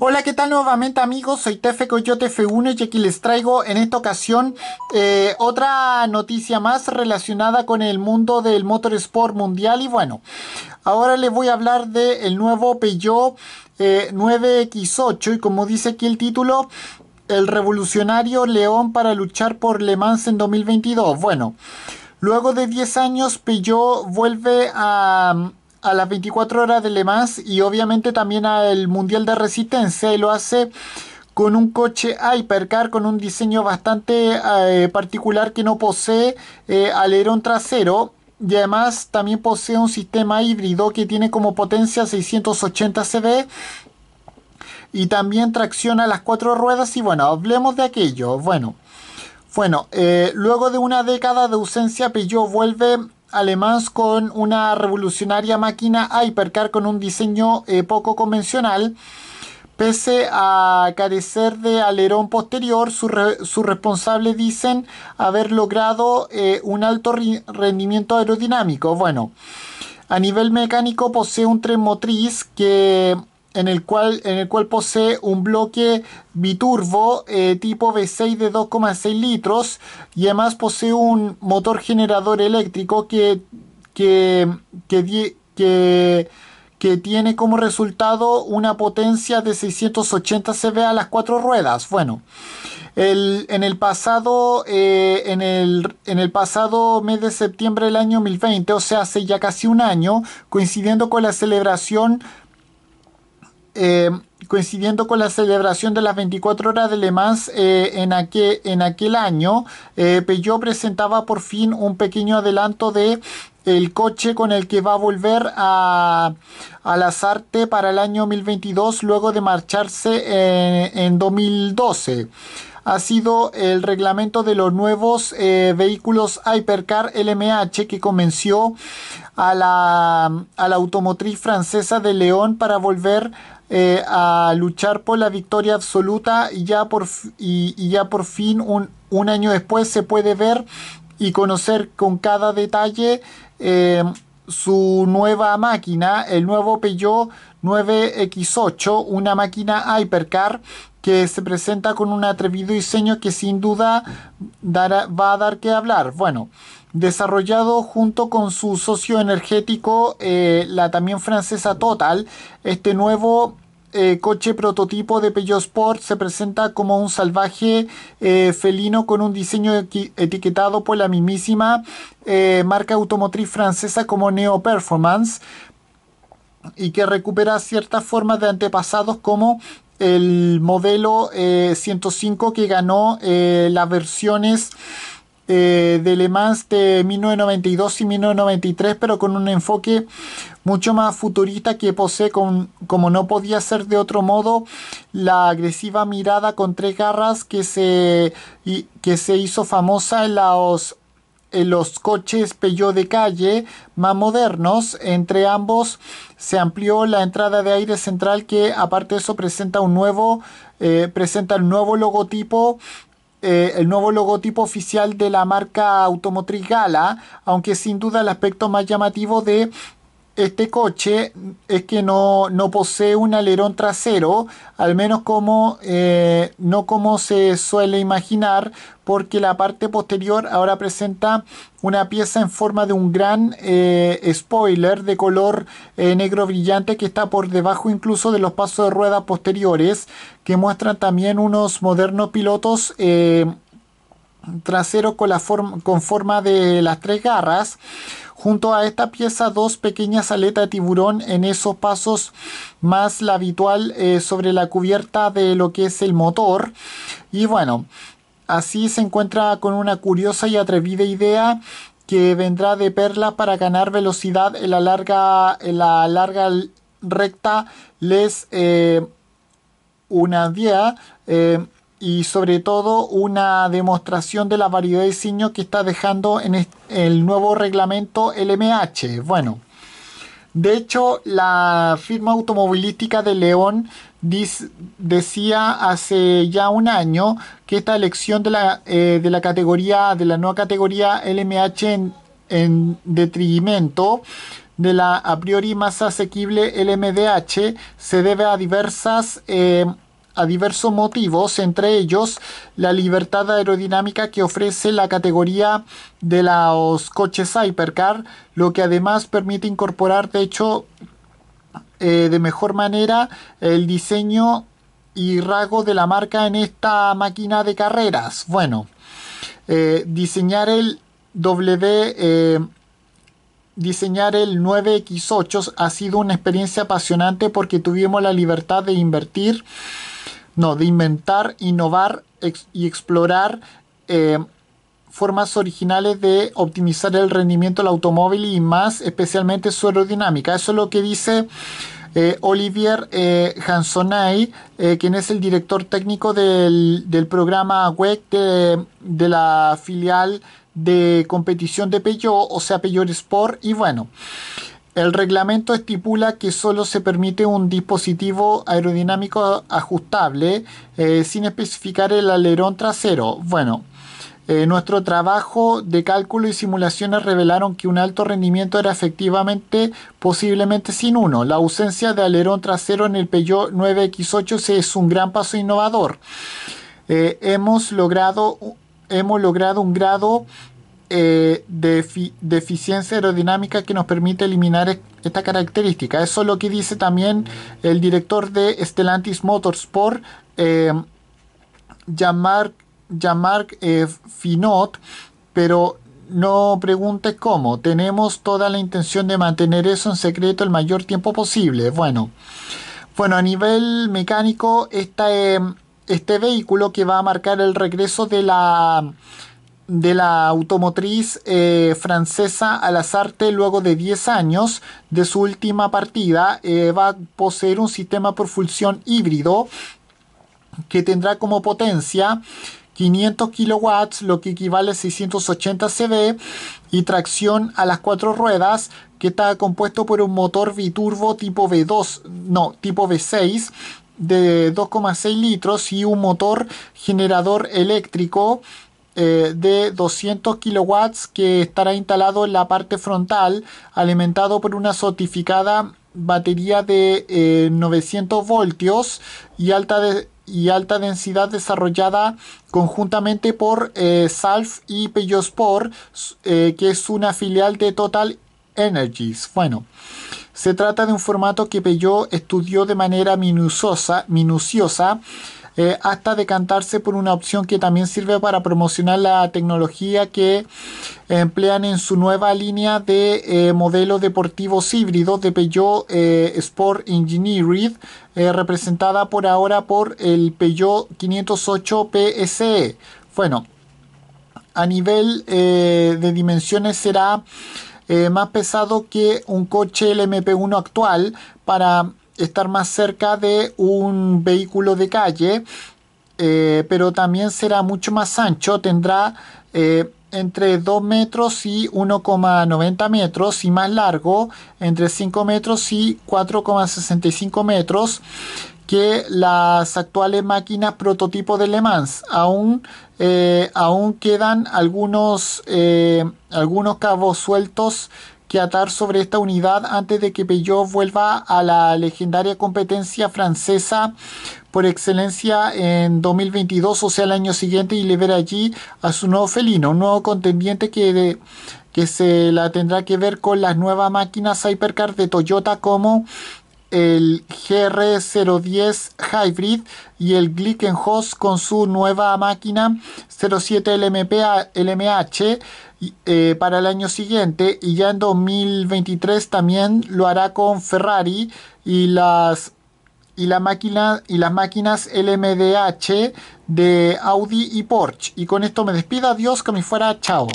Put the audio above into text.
Hola, ¿qué tal nuevamente amigos? Soy Tefe Coyote F1 y aquí les traigo en esta ocasión eh, otra noticia más relacionada con el mundo del motorsport mundial y bueno, ahora les voy a hablar del nuevo Peugeot 9X8 eh, y como dice aquí el título, el revolucionario León para luchar por Le Mans en 2022. Bueno, luego de 10 años Peugeot vuelve a a las 24 horas de Lemas y obviamente también al Mundial de Resistencia y lo hace con un coche Hypercar con un diseño bastante eh, particular que no posee eh, alerón trasero y además también posee un sistema híbrido que tiene como potencia 680 CV y también tracciona las cuatro ruedas y bueno, hablemos de aquello. Bueno, bueno eh, luego de una década de ausencia Peugeot vuelve además con una revolucionaria máquina Hypercar con un diseño eh, poco convencional. Pese a carecer de alerón posterior, sus su responsables dicen haber logrado eh, un alto rendimiento aerodinámico. Bueno, a nivel mecánico posee un tren motriz que en el cual, en el cual posee un bloque biturbo eh, tipo V6 de 2,6 litros y además posee un motor generador eléctrico que, que, que, tiene como resultado una potencia de 680 CV a las cuatro ruedas. Bueno, el, en, el pasado, eh, en, el, en el pasado mes de septiembre del año 2020, o sea, hace ya casi un año, coincidiendo con la celebración Em, coincidiendo con la celebración de las 24 horas de Le Mans eh, en, aquel, en, aquel, año, eh, Peugeot presentaba por fin un pequeño adelanto de el coche con el que va a volver a, las para el año 2022 luego de marcharse eh, en, 2012 ha sido el reglamento de los nuevos eh, vehículos Hypercar LMH que convenció a la, a la automotriz francesa de León para volver eh, a luchar por la victoria absoluta y ya por, y, ya por fin un, un, año después se puede ver y conocer con cada detalle eh, su nueva máquina, el nuevo Peugeot 9X8, una máquina Hypercar que se presenta con un atrevido diseño que sin duda dará, va a dar que hablar. Bueno, desarrollado junto con su socio energético, eh, la también francesa Total, este nuevo eh, coche prototipo de Peugeot Sport se presenta como un salvaje eh, felino con un diseño etiquetado por la mismísima eh, marca automotriz francesa como Neo Performance y que recupera ciertas formas de antepasados como el modelo 105 que ganó las versiones eh, de Le Mans de 1992 y 1993, pero con un enfoque mucho más futurista que posee, como no podía ser de otro modo, la agresiva mirada con tres garras que se, que se hizo famosa en los, en los coches Peugeot de calle más modernos. Entre ambos se amplió la entrada de aire central que aparte de eso presenta un nuevo, eh, presenta el nuevo logotipo eh, el nuevo logotipo oficial de la marca automotriz Gala, aunque sin duda el aspecto más llamativo de este coche es que no, posee un alerón trasero, al menos como eh, no como se suele imaginar, porque la parte posterior ahora presenta una pieza en forma de un gran eh, spoiler de color eh, negro brillante que está por debajo incluso de los pasos de ruedas posteriores, que muestran también unos modernos pilotos traseros con, la con forma de las tres garras. Junto a esta pieza dos pequeñas aletas de tiburón en esos pasos más la habitual eh, sobre la cubierta de lo que es el motor. Y bueno, así se encuentra con una curiosa y atrevida idea que vendrá de Perla para ganar velocidad en la larga, la larga recta les eh, una día y sobre todo una demostración de la variedad de signos que está dejando en el nuevo reglamento LMH. Bueno, de hecho la firma automovilística de León decía hace ya un año que esta elección de la, eh, de la categoría, de la nueva categoría LMH en, en detrimento de la a priori más asequible LMDH se debe a diversas eh, a diversos motivos, entre ellos la libertad aerodinámica que ofrece la categoría de los coches Hypercar, lo que además permite incorporar de hecho eh, de mejor manera el diseño y rasgo de la marca en esta máquina de carreras. Bueno, eh, diseñar el W. Eh, diseñar el 9X8 ha sido una experiencia apasionante porque tuvimos la libertad de invertir no, de inventar, innovar y explorar eh, formas originales de optimizar el rendimiento del automóvil y más especialmente su aerodinámica. Eso es lo que dice eh, Olivier eh, Hansonay, quien es el director técnico del, programa WEC de, la filial de competición de Peugeot, o sea, Peugeot Sport. Y bueno, el reglamento estipula que solo se permite un dispositivo aerodinámico ajustable eh, sin especificar el alerón trasero. Bueno, eh, nuestro trabajo de cálculo y simulaciones revelaron que un alto rendimiento era efectivamente posiblemente sin uno. La ausencia de alerón trasero en el Peugeot 9X8 es un gran paso innovador. Eh, hemos logrado hemos logrado un grado eh, de, deficiencia eficiencia aerodinámica que nos permite eliminar esta característica. Eso es lo que dice también el director de Stellantis Motorsport, eh, Jean-Marc eh, Finot, pero no pregunte cómo. Tenemos toda la intención de mantener eso en secreto el mayor tiempo posible. Bueno, bueno a nivel mecánico, esta, eh, este vehículo que va a marcar el regreso de la de la automotriz eh, francesa Alasarte luego de 10 años de su última partida eh, va a poseer un sistema por fusión híbrido que tendrá como potencia 500 kilowatts, lo que equivale a 680 CV, y tracción a las cuatro ruedas, que está compuesto por un motor biturbo tipo V2, no, tipo V6 de 2,6 litros y un motor generador eléctrico eh, de 200 kilowatts que estará instalado en la parte frontal, alimentado por una sotificada batería de 900 eh, voltios y alta, y alta densidad desarrollada conjuntamente por eh, Salf y eh, que es una filial de Total Energies. Bueno, se trata de un formato que Peugeot estudió de manera minuciosa, minuciosa eh, hasta decantarse por una opción que también sirve para promocionar la tecnología que emplean en su nueva línea de eh, modelos deportivos híbridos de Peugeot eh, Sport Engineering, representada por ahora por el Peugeot 508 PSE. Bueno, a nivel de dimensiones será más pesado que un coche LMP1 actual para estar más cerca de un vehículo de calle, eh, pero también será mucho más ancho, tendrá eh, entre 2 metros y 1,90 metros y más largo entre 5 metros y 4,65 metros que las actuales máquinas prototipo de Le Mans. Aún, eh, aún quedan algunos, algunos cabos sueltos que atar sobre esta unidad antes de que Peugeot vuelva a la legendaria competencia francesa por excelencia en 2022, o sea, el año siguiente, y le verá allí a su nuevo felino, un nuevo contendiente que, que se la tendrá que ver con las nuevas máquinas Hypercar de Toyota como el GR010 Hybrid y el Glickenhaus con su nueva máquina 07 lmp LMH para el año siguiente y ya en 2023 también lo hará con Ferrari y las y, máquina, y las máquinas LMDH de Audi y Porsche. Y con esto me despido, adiós, que me fuera, chao.